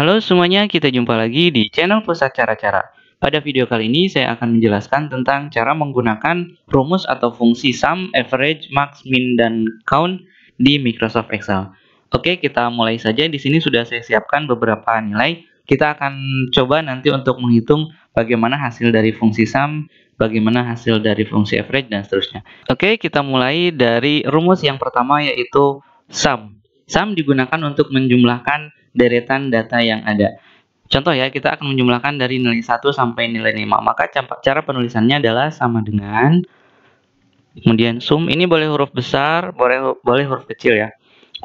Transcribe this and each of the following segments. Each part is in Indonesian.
Halo semuanya, kita jumpa lagi di channel Pusat Cara-Cara. Pada video kali ini saya akan menjelaskan tentang cara menggunakan rumus atau fungsi sum, average, max, min, dan count di Microsoft Excel. Oke, kita mulai saja. Di sini sudah saya siapkan beberapa nilai. Kita akan coba nanti untuk menghitung bagaimana hasil dari fungsi sum, bagaimana hasil dari fungsi average, dan seterusnya. Oke, kita mulai dari rumus yang pertama yaitu sum. Sum digunakan untuk menjumlahkan deretan data yang ada. Contoh ya, kita akan menjumlahkan dari nilai 1 sampai nilai 5. Maka cara penulisannya adalah sama dengan kemudian sum. Ini boleh huruf besar, boleh boleh huruf kecil ya.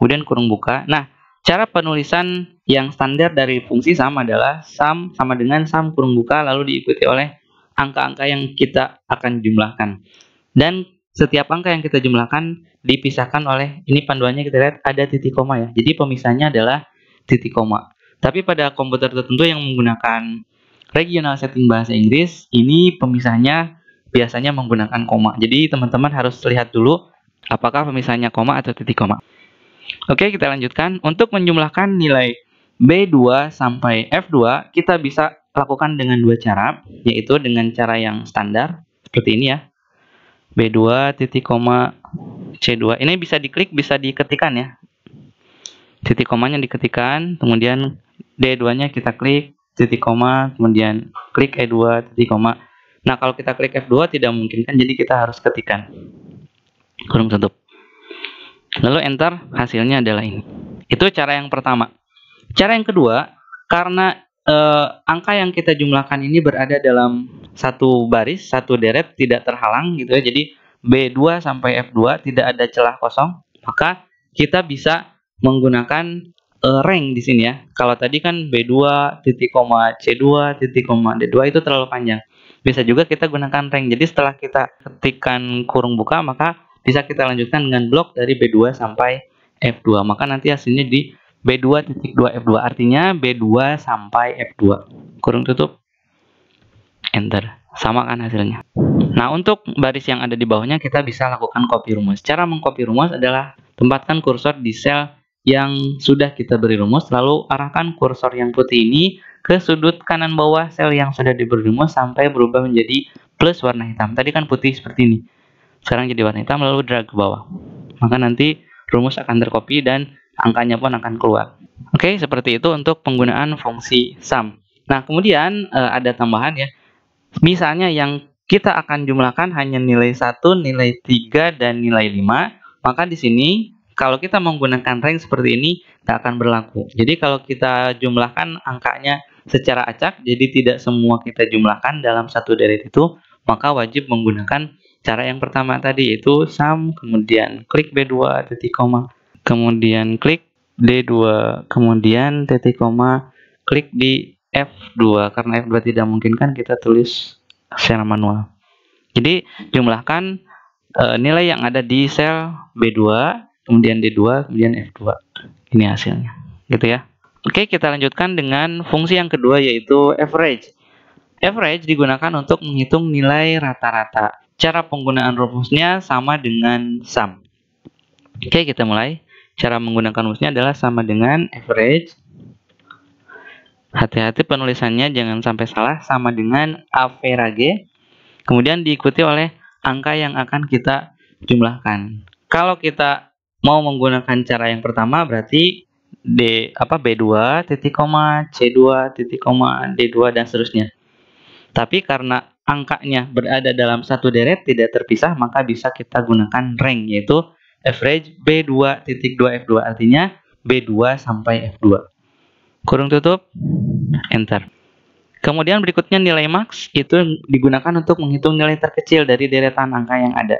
Kemudian kurung buka. Nah, cara penulisan yang standar dari fungsi sum adalah sum sama dengan sum kurung buka lalu diikuti oleh angka-angka yang kita akan jumlahkan. Dan setiap angka yang kita jumlahkan dipisahkan oleh ini panduannya kita lihat ada titik koma ya. Jadi pemisahnya adalah titik koma. Tapi pada komputer tertentu yang menggunakan regional setting bahasa Inggris, ini pemisahnya biasanya menggunakan koma. Jadi teman-teman harus lihat dulu apakah pemisahnya koma atau titik koma. Oke, kita lanjutkan. Untuk menjumlahkan nilai B2 sampai F2, kita bisa lakukan dengan dua cara, yaitu dengan cara yang standar, seperti ini ya. B2 titik koma C2. Ini bisa diklik, bisa diketikan ya titik komanya diketikkan, kemudian D2-nya kita klik, titik koma, kemudian klik E2, titik koma. Nah, kalau kita klik F2 tidak mungkin kan, jadi kita harus ketikkan. Kurung tutup. Lalu enter, hasilnya adalah ini. Itu cara yang pertama. Cara yang kedua, karena eh, angka yang kita jumlahkan ini berada dalam satu baris, satu deret, tidak terhalang gitu ya. Jadi B2 sampai F2 tidak ada celah kosong, maka kita bisa menggunakan uh, rank di sini ya. Kalau tadi kan B2 titik koma C2 titik koma D2 itu terlalu panjang. Bisa juga kita gunakan rank. Jadi setelah kita ketikkan kurung buka maka bisa kita lanjutkan dengan blok dari B2 sampai F2. Maka nanti hasilnya di B2 titik 2 F2 artinya B2 sampai F2. Kurung tutup. Enter. Sama kan hasilnya. Nah, untuk baris yang ada di bawahnya kita bisa lakukan copy rumus. Cara mengcopy rumus adalah tempatkan kursor di sel yang sudah kita beri rumus, lalu arahkan kursor yang putih ini ke sudut kanan bawah sel yang sudah diberi rumus sampai berubah menjadi plus warna hitam. Tadi kan putih seperti ini. Sekarang jadi warna hitam, lalu drag ke bawah. Maka nanti rumus akan terkopi dan angkanya pun akan keluar. Oke, seperti itu untuk penggunaan fungsi sum. Nah, kemudian eh, ada tambahan ya. Misalnya yang kita akan jumlahkan hanya nilai satu nilai 3, dan nilai 5. Maka di sini kalau kita menggunakan range seperti ini tak akan berlaku. Jadi kalau kita jumlahkan angkanya secara acak, jadi tidak semua kita jumlahkan dalam satu deret itu, maka wajib menggunakan cara yang pertama tadi yaitu sum, kemudian klik B2 titik koma, kemudian klik D2, kemudian titik koma, klik di F2 karena F2 tidak mungkin kan kita tulis secara manual. Jadi jumlahkan e, nilai yang ada di sel B2 kemudian D2, kemudian F2. Ini hasilnya, gitu ya. Oke, kita lanjutkan dengan fungsi yang kedua yaitu average. Average digunakan untuk menghitung nilai rata-rata. Cara penggunaan rumusnya sama dengan sum. Oke, kita mulai. Cara menggunakan rumusnya adalah sama dengan average. Hati-hati penulisannya jangan sampai salah sama dengan average. Kemudian diikuti oleh angka yang akan kita jumlahkan. Kalau kita mau menggunakan cara yang pertama berarti D apa B2 titik koma C2 titik koma D2 dan seterusnya. Tapi karena angkanya berada dalam satu deret tidak terpisah maka bisa kita gunakan rank yaitu average B2 titik 2 F2 artinya B2 sampai F2. Kurung tutup enter. Kemudian berikutnya nilai max itu digunakan untuk menghitung nilai terkecil dari deretan angka yang ada.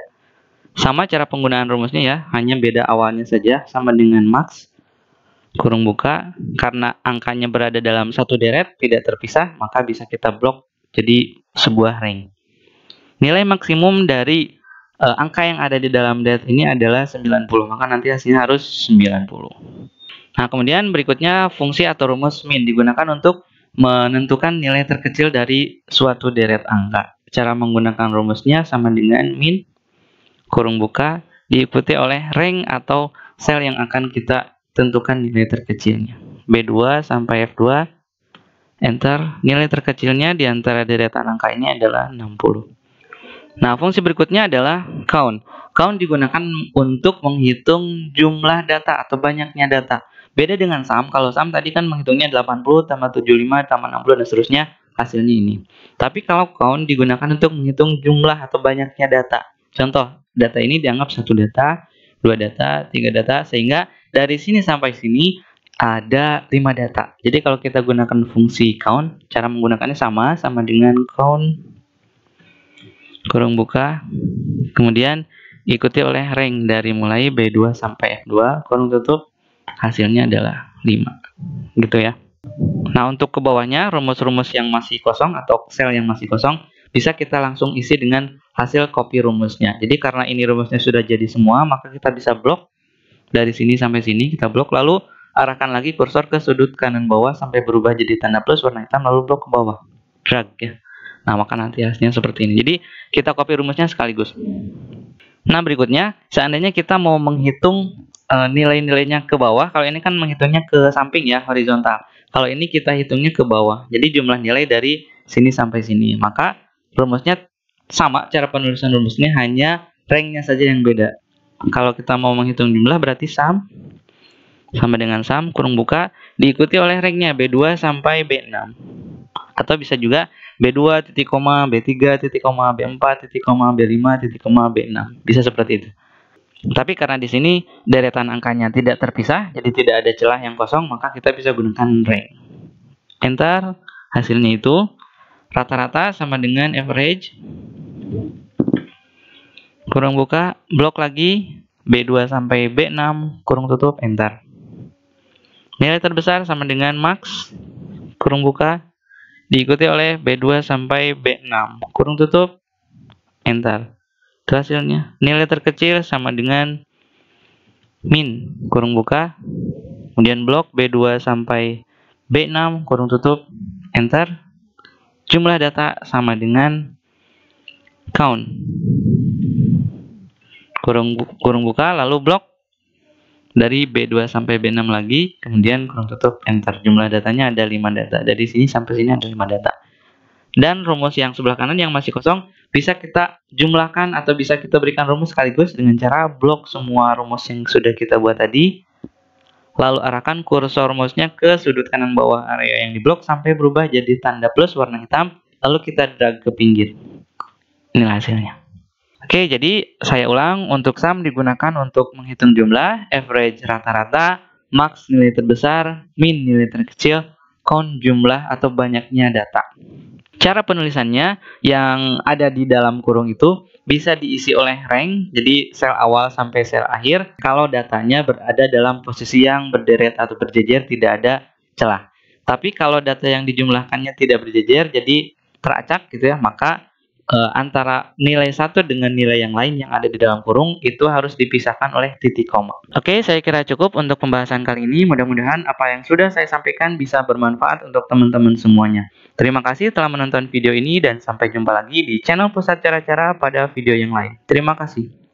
Sama cara penggunaan rumusnya ya, hanya beda awalnya saja sama dengan max kurung buka karena angkanya berada dalam satu deret tidak terpisah maka bisa kita blok jadi sebuah ring. Nilai maksimum dari e, angka yang ada di dalam deret ini adalah 90 maka nanti hasilnya harus 90. Nah, kemudian berikutnya fungsi atau rumus min digunakan untuk menentukan nilai terkecil dari suatu deret angka. Cara menggunakan rumusnya sama dengan min kurung buka diikuti oleh rank atau sel yang akan kita tentukan nilai terkecilnya. B2 sampai F2, enter. Nilai terkecilnya di antara deretan angka ini adalah 60. Nah, fungsi berikutnya adalah count. Count digunakan untuk menghitung jumlah data atau banyaknya data. Beda dengan sum, kalau sum tadi kan menghitungnya 80 tambah 75 tambah 60 dan seterusnya hasilnya ini. Tapi kalau count digunakan untuk menghitung jumlah atau banyaknya data. Contoh, data ini dianggap satu data, dua data, tiga data, sehingga dari sini sampai sini ada lima data. Jadi kalau kita gunakan fungsi count, cara menggunakannya sama, sama dengan count kurung buka, kemudian ikuti oleh rank dari mulai B2 sampai F2, kurung tutup, hasilnya adalah 5. Gitu ya. Nah, untuk ke bawahnya, rumus-rumus yang masih kosong atau sel yang masih kosong, bisa kita langsung isi dengan hasil copy rumusnya. Jadi karena ini rumusnya sudah jadi semua, maka kita bisa blok dari sini sampai sini, kita blok lalu arahkan lagi kursor ke sudut kanan bawah sampai berubah jadi tanda plus warna hitam lalu blok ke bawah. Drag ya. Nah, maka nanti hasilnya seperti ini. Jadi kita copy rumusnya sekaligus. Nah, berikutnya seandainya kita mau menghitung e, nilai-nilainya ke bawah, kalau ini kan menghitungnya ke samping ya, horizontal. Kalau ini kita hitungnya ke bawah. Jadi jumlah nilai dari sini sampai sini. Maka rumusnya sama cara penulisan rumusnya hanya ranknya saja yang beda kalau kita mau menghitung jumlah berarti sum sama dengan sum kurung buka diikuti oleh ranknya B2 sampai B6 atau bisa juga B2 titik koma B3 titik koma B4 titik koma B5 titik koma B6 bisa seperti itu tapi karena di sini deretan angkanya tidak terpisah jadi tidak ada celah yang kosong maka kita bisa gunakan rank enter hasilnya itu rata-rata sama dengan average kurung buka blok lagi B2 sampai B6 kurung tutup enter nilai terbesar sama dengan max kurung buka diikuti oleh B2 sampai B6 kurung tutup enter itu hasilnya nilai terkecil sama dengan min kurung buka kemudian blok B2 sampai B6 kurung tutup enter jumlah data sama dengan count kurung, kurung buka lalu blok dari B2 sampai B6 lagi kemudian kurung tutup enter jumlah datanya ada 5 data dari sini sampai sini ada 5 data dan rumus yang sebelah kanan yang masih kosong bisa kita jumlahkan atau bisa kita berikan rumus sekaligus dengan cara blok semua rumus yang sudah kita buat tadi Lalu arahkan kursor mouse-nya ke sudut kanan bawah area yang diblok sampai berubah jadi tanda plus warna hitam. Lalu kita drag ke pinggir. Inilah hasilnya. Oke, jadi saya ulang, untuk sum digunakan untuk menghitung jumlah, average rata-rata, max nilai terbesar, min nilai terkecil, count jumlah atau banyaknya data. Cara penulisannya yang ada di dalam kurung itu bisa diisi oleh rank, jadi sel awal sampai sel akhir, kalau datanya berada dalam posisi yang berderet atau berjejer tidak ada celah. Tapi kalau data yang dijumlahkannya tidak berjejer, jadi teracak gitu ya, maka uh, antara nilai satu dengan nilai yang lain yang ada di dalam kurung itu harus dipisahkan oleh titik koma. Oke, saya kira cukup untuk pembahasan kali ini. Mudah-mudahan apa yang sudah saya sampaikan bisa bermanfaat untuk teman-teman semuanya. Terima kasih telah menonton video ini dan sampai jumpa lagi di channel Pusat Cara-Cara pada video yang lain. Terima kasih.